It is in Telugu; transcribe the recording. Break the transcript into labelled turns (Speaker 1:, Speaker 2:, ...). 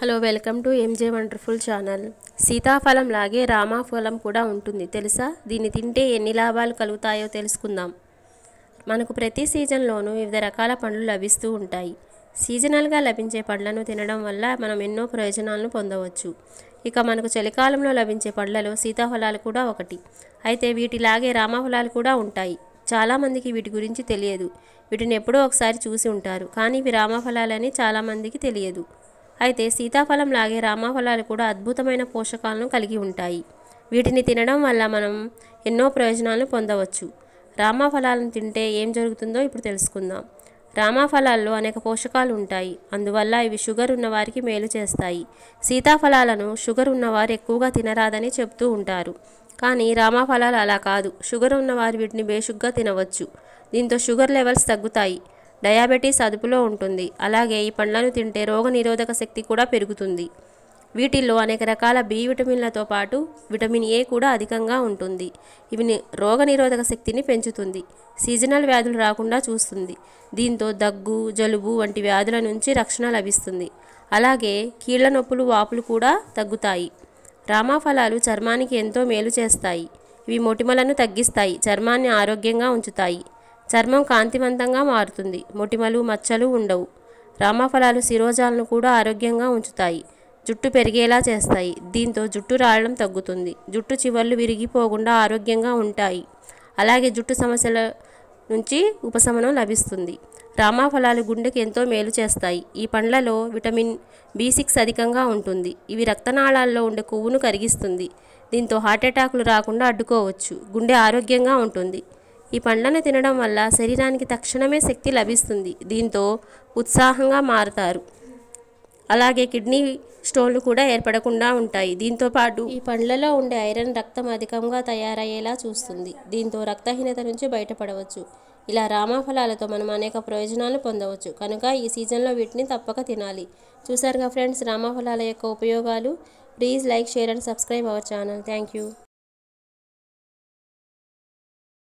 Speaker 1: hello welcome to MJ wonderful channel సీతాఫలం లాగే రామాఫలం కూడా ఉంటుంది తెలుసా దీన్ని తింటే ఎన్ని లాభాలు కలుగుతాయో తెలుసుకుందాం మనకు ప్రతి సీజన్లోనూ వివిధ రకాల పండ్లు లభిస్తూ ఉంటాయి సీజనల్గా లభించే పండ్లను తినడం వల్ల మనం ఎన్నో ప్రయోజనాలను పొందవచ్చు ఇక మనకు చలికాలంలో లభించే పండ్లలో సీతాఫలాలు కూడా ఒకటి అయితే వీటిలాగే రామాఫలాలు కూడా ఉంటాయి చాలామందికి వీటి గురించి తెలియదు వీటిని ఎప్పుడో ఒకసారి చూసి ఉంటారు కానీ ఇవి రామఫలాలని చాలామందికి తెలియదు అయితే సీతాఫలం లాగే రామాఫలాలు కూడా అద్భుతమైన పోషకాలను కలిగి ఉంటాయి వీటిని తినడం వల్ల మనం ఎన్నో ప్రయోజనాలను పొందవచ్చు రామాఫలాలను తింటే ఏం జరుగుతుందో ఇప్పుడు తెలుసుకుందాం రామాఫలాల్లో అనేక పోషకాలు ఉంటాయి అందువల్ల ఇవి షుగర్ ఉన్నవారికి మేలు చేస్తాయి సీతాఫలాలను షుగర్ ఉన్నవారు ఎక్కువగా తినరాదని చెబుతూ ఉంటారు కానీ రామాఫలాలు అలా కాదు షుగర్ ఉన్నవారు వీటిని బేషుగ్గా తినవచ్చు దీంతో షుగర్ లెవెల్స్ తగ్గుతాయి డయాబెటీస్ అదుపులో ఉంటుంది అలాగే ఈ పండ్లను తింటే రోగనిరోధక శక్తి కూడా పెరుగుతుంది వీటిల్లో అనేక రకాల బి విటమిన్లతో పాటు విటమిన్ ఏ కూడా అధికంగా ఉంటుంది ఇవి రోగనిరోధక శక్తిని పెంచుతుంది సీజనల్ వ్యాధులు రాకుండా చూస్తుంది దీంతో దగ్గు జలుబు వంటి వ్యాధుల నుంచి రక్షణ లభిస్తుంది అలాగే కీళ్ల నొప్పులు వాపులు కూడా తగ్గుతాయి రామాఫలాలు చర్మానికి ఎంతో మేలు చేస్తాయి ఇవి మొటిమలను తగ్గిస్తాయి చర్మాన్ని ఆరోగ్యంగా ఉంచుతాయి చర్మం కాంతివంతంగా మారుతుంది మొటిమలు మచ్చలు ఉండవు రామఫలాలు శిరోజాలను కూడా ఆరోగ్యంగా ఉంచుతాయి జుట్టు పెరిగేలా చేస్తాయి దీంతో జుట్టు రాయడం తగ్గుతుంది జుట్టు చివర్లు విరిగిపోకుండా ఆరోగ్యంగా ఉంటాయి అలాగే జుట్టు సమస్యల నుంచి ఉపశమనం లభిస్తుంది రామాఫలాలు గుండెకి ఎంతో మేలు చేస్తాయి ఈ పండ్లలో విటమిన్ బి సిక్స్ అధికంగా ఉంటుంది ఇవి రక్తనాళాల్లో ఉండే కొవ్వును కరిగిస్తుంది దీంతో హార్ట్ అటాకులు రాకుండా అడ్డుకోవచ్చు గుండె ఆరోగ్యంగా ఉంటుంది ఈ పండ్లను తినడం వల్ల శరీరానికి తక్షణమే శక్తి లభిస్తుంది దీంతో ఉత్సాహంగా మారుతారు అలాగే కిడ్నీ స్టోన్లు కూడా ఏర్పడకుండా ఉంటాయి దీంతో పాటు ఈ పండ్లలో ఉండే ఐరన్ రక్తం అధికంగా తయారయ్యేలా చూస్తుంది దీంతో రక్తహీనత నుంచి బయటపడవచ్చు ఇలా రామఫలాలతో మనం అనేక ప్రయోజనాలు పొందవచ్చు కనుక ఈ సీజన్లో వీటిని తప్పక తినాలి చూసారుగా ఫ్రెండ్స్ రామఫలాల యొక్క ఉపయోగాలు please like share and subscribe our channel thank you